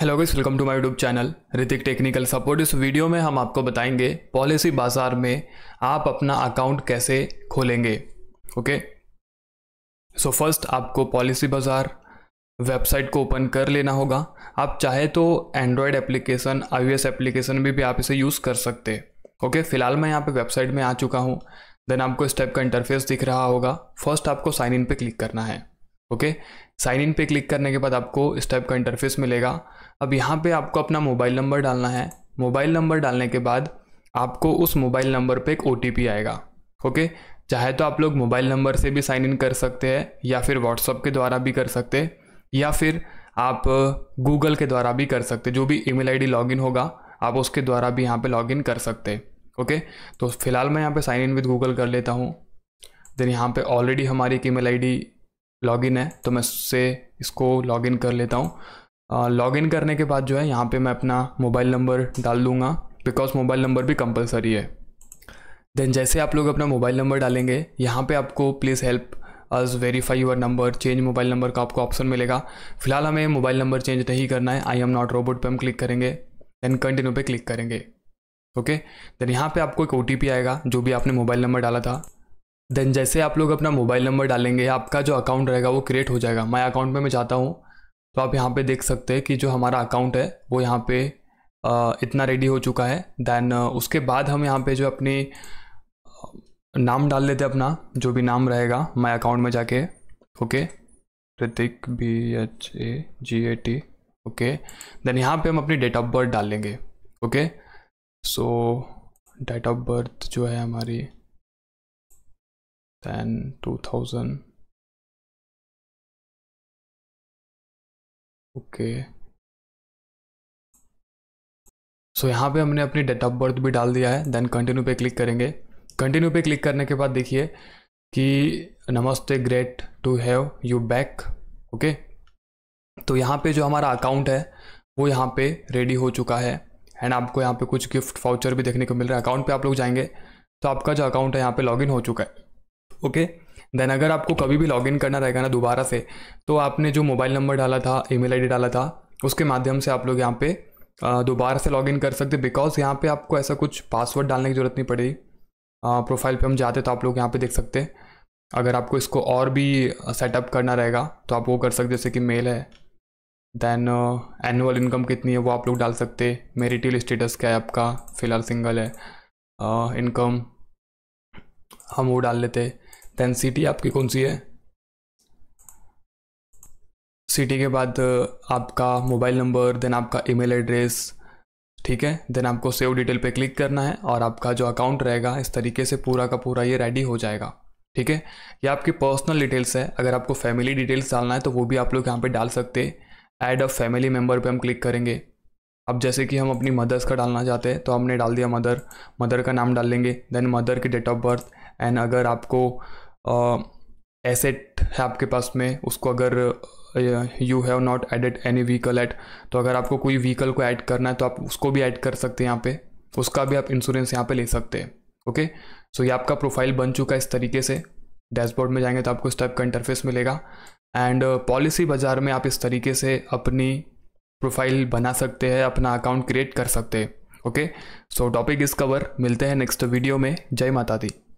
Hello guys welcome to my YouTube channel Hrithik technical support इस video में हम आपको बताएंगे पॉलिसी बाजार में आप अपना अकाउंट कैसे खोलेंगे ओके सो फर्स्ट आपको पॉलिसी बाजार वेबसाइट को ओपन कर लेना होगा आप चाहे तो एंड्रॉयड एप्लीकेशन आई एप्लीकेशन भी, भी आप इसे यूज़ कर सकते ओके okay? फिलहाल मैं यहाँ पर वेबसाइट में आ चुका हूँ देन आपको इस टाइप का इंटरफेस दिख रहा होगा फर्स्ट आपको साइन इन पर क्लिक करना है ओके साइन इन पे क्लिक करने के बाद आपको इस टाइप का इंटरफेस मिलेगा अब यहाँ पे आपको अपना मोबाइल नंबर डालना है मोबाइल नंबर डालने के बाद आपको उस मोबाइल नंबर पे एक ओ आएगा ओके चाहे तो आप लोग मोबाइल नंबर से भी साइन इन कर सकते हैं या फिर व्हाट्सअप के द्वारा भी कर सकते या फिर आप गूगल के द्वारा भी कर सकते जो भी ईमेल आईडी लॉगिन होगा आप उसके द्वारा भी यहाँ पे लॉगिन कर सकते ओके तो फिलहाल मैं यहाँ पे साइन इन विद गूगल कर लेता हूँ देन यहाँ पे ऑलरेडी हमारी एक ईमेल आईडी लॉगिन है तो मैं उससे इसको लॉगिन कर लेता हूँ लॉगिन करने के बाद जो है यहाँ पे मैं अपना मोबाइल नंबर डाल दूँगा बिकॉज मोबाइल नंबर भी कंपलसरी है देन जैसे आप लोग अपना मोबाइल नंबर डालेंगे यहाँ पे आपको please help us verify your number change mobile number का आपको ऑप्शन मिलेगा फिलहाल हमें मोबाइल नंबर चेंज नहीं करना है आई एम नॉट रोबोट पर हम क्लिक करेंगे देन कंटिन्यू पे क्लिक करेंगे ओके देन यहाँ पे आपको एक ओ आएगा जो भी आपने मोबाइल नंबर डाला था देन जैसे आप लोग अपना मोबाइल नंबर डालेंगे आपका जो अकाउंट रहेगा वो क्रिएट हो जाएगा माई अकाउंट में मैं जाता हूँ तो आप यहाँ पे देख सकते हैं कि जो हमारा अकाउंट है वो यहाँ पे इतना रेडी हो चुका है देन उसके बाद हम यहाँ पे जो अपने नाम डाल लेते हैं अपना जो भी नाम रहेगा माई अकाउंट में जाके okay Prateek B H A G A T okay then यहाँ पे हम अपनी डेट ऑफ बर्थ डाल लेंगे okay so date of birth जो है हमारी then 2000 okay okay. So so, यहाँ पे हमने अपनी डेट ऑफ बर्थ भी डाल दिया है देन कंटिन्यू पे क्लिक करेंगे कंटिन्यू पे क्लिक करने के बाद देखिए कि नमस्ते great to have you back okay तो यहाँ पे जो हमारा अकाउंट है वो यहाँ पे रेडी हो चुका है एंड आपको यहाँ पे कुछ गिफ्ट फाउचर भी देखने को मिल रहा है अकाउंट पे आप लोग जाएंगे तो आपका जो अकाउंट है यहाँ पे लॉगिन हो चुका है ओके देन अगर आपको कभी भी लॉगिन करना रहेगा ना दोबारा से तो आपने जो मोबाइल नंबर डाला था ईमेल आईडी डाला था उसके माध्यम से आप लोग यहाँ पे दोबारा से लॉगिन कर सकते बिकॉज यहाँ पे आपको ऐसा कुछ पासवर्ड डालने की ज़रूरत नहीं पड़ेगी प्रोफाइल पे हम जाते तो आप लोग यहाँ पे देख सकते अगर आपको इसको और भी सेटअप करना रहेगा तो आप वो कर सकते जैसे कि मेल है देन एनुअल इनकम कितनी है वो आप लोग डाल सकते मेरिटल स्टेटस क्या है आपका फ़िलहाल सिंगल है इनकम हम वो डाल लेते देन सिटी आपकी कौन सी है सिटी के बाद uh, आपका मोबाइल नंबर देन आपका ईमेल एड्रेस ठीक है देन आपको सेव डिटेल पे क्लिक करना है और आपका जो अकाउंट रहेगा इस तरीके से पूरा का पूरा ये रेडी हो जाएगा ठीक है ये आपकी पर्सनल डिटेल्स है अगर आपको फैमिली डिटेल्स डालना है तो वो भी आप लोग यहाँ पे डाल सकते हैं ऐड अ फैमिली मेम्बर पर हम क्लिक करेंगे अब जैसे कि हम अपनी मदर्स का डालना चाहते हैं तो हमने डाल दिया मदर मदर का नाम डाल लेंगे देन मदर की डेट ऑफ बर्थ एंड अगर आपको एसेट है आपके पास में उसको अगर you have not added any vehicle yet तो अगर आपको कोई व्हीकल को ऐड करना है तो आप उसको भी ऐड कर सकते हैं यहाँ पे उसका भी आप इंश्योरेंस यहाँ पे ले सकते हैं ओके सो ये आपका प्रोफाइल बन चुका है इस तरीके से डैशबोर्ड में जाएंगे तो आपको इस टाइप का इंटरफेस मिलेगा एंड पॉलिसी बाज़ार में आप इस तरीके से अपनी प्रोफाइल बना सकते हैं अपना अकाउंट क्रिएट कर सकते हैं ओके सो टॉपिक इस कवर मिलते हैं नेक्स्ट वीडियो में जय माता दी